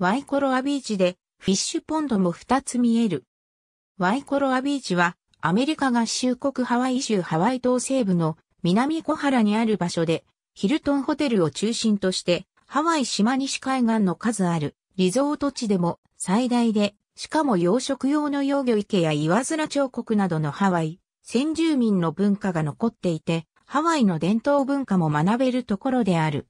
ワイコロアビーチでフィッシュポンドも2つ見える。ワイコロアビーチはアメリカ合衆国ハワイ州ハワイ島西部の南小原にある場所でヒルトンホテルを中心としてハワイ島西海岸の数あるリゾート地でも最大でしかも養殖用の養魚池や岩面彫刻などのハワイ先住民の文化が残っていてハワイの伝統文化も学べるところである。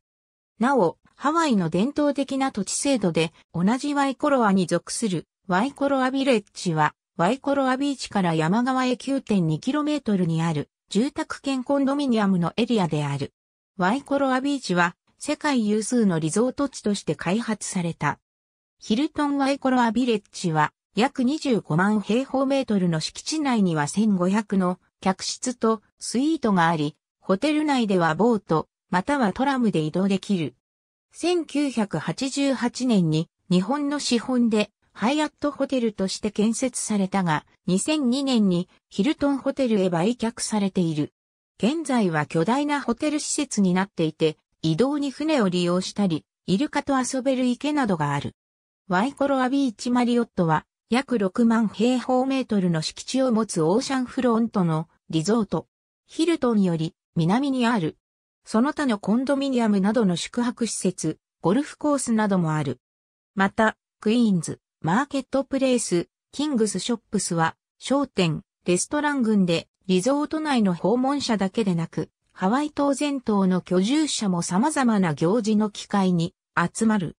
なお、ハワイの伝統的な土地制度で、同じワイコロアに属するワイコロアビレッジは、ワイコロアビーチから山側へ 9.2km にある住宅兼コンドミニアムのエリアである。ワイコロアビーチは世界有数のリゾート地として開発された。ヒルトンワイコロアビレッジは約25万平方メートルの敷地内には1500の客室とスイートがあり、ホテル内ではボート、またはトラムで移動できる1988年に日本の資本でハイアットホテルとして建設されたが、2002年にヒルトンホテルへ売却されている。現在は巨大なホテル施設になっていて、移動に船を利用したり、イルカと遊べる池などがある。ワイコロアビーチマリオットは、約6万平方メートルの敷地を持つオーシャンフロントのリゾート。ヒルトンより南にあるその他のコンドミニアムなどの宿泊施設、ゴルフコースなどもある。また、クイーンズ、マーケットプレイス、キングスショップスは、商店、レストラン群で、リゾート内の訪問者だけでなく、ハワイ島全島の居住者も様々な行事の機会に集まる。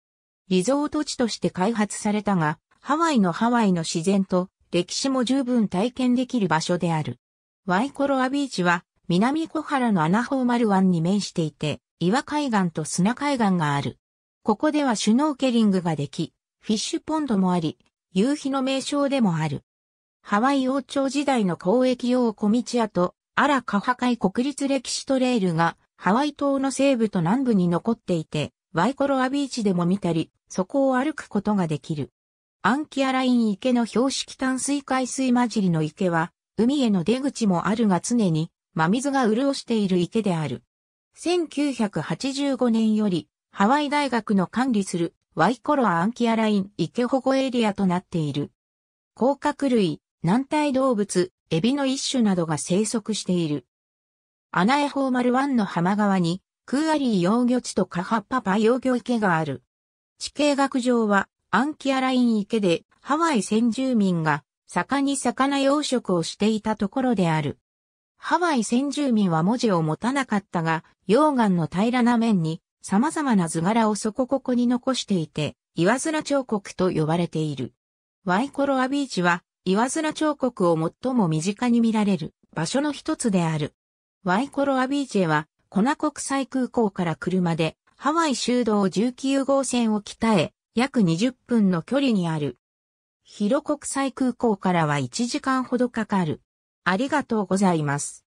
リゾート地として開発されたが、ハワイのハワイの自然と歴史も十分体験できる場所である。ワイコロアビーチは南小原の穴穂丸湾に面していて、岩海岸と砂海岸がある。ここではシュノーケリングができ、フィッシュポンドもあり、夕日の名称でもある。ハワイ王朝時代の交易用小道跡、アラカハ海国立歴史トレイルが、ハワイ島の西部と南部に残っていて、ワイコロアビーチでも見たり、そこを歩くことができる。アンキアライン池の標識淡水海水混じりの池は、海への出口もあるが常に真水が潤している池である。1985年より、ハワイ大学の管理するワイコロアアンキアライン池保護エリアとなっている。甲殻類、軟体動物、エビの一種などが生息している。アナエホーマル湾の浜側に、クーアリー養魚地とカハッパパ養魚池がある。地形学上は、アンキアライン池で、ハワイ先住民が、盛んに魚養殖をしていたところである。ハワイ先住民は文字を持たなかったが、溶岩の平らな面に様々な図柄をそこここに残していて、岩面彫刻と呼ばれている。ワイコロアビーチは、岩面彫刻を最も身近に見られる場所の一つである。ワイコロアビーチへは、コナ国際空港から車で、ハワイ修道19号線を鍛え、約20分の距離にある。広国際空港からは1時間ほどかかる。ありがとうございます。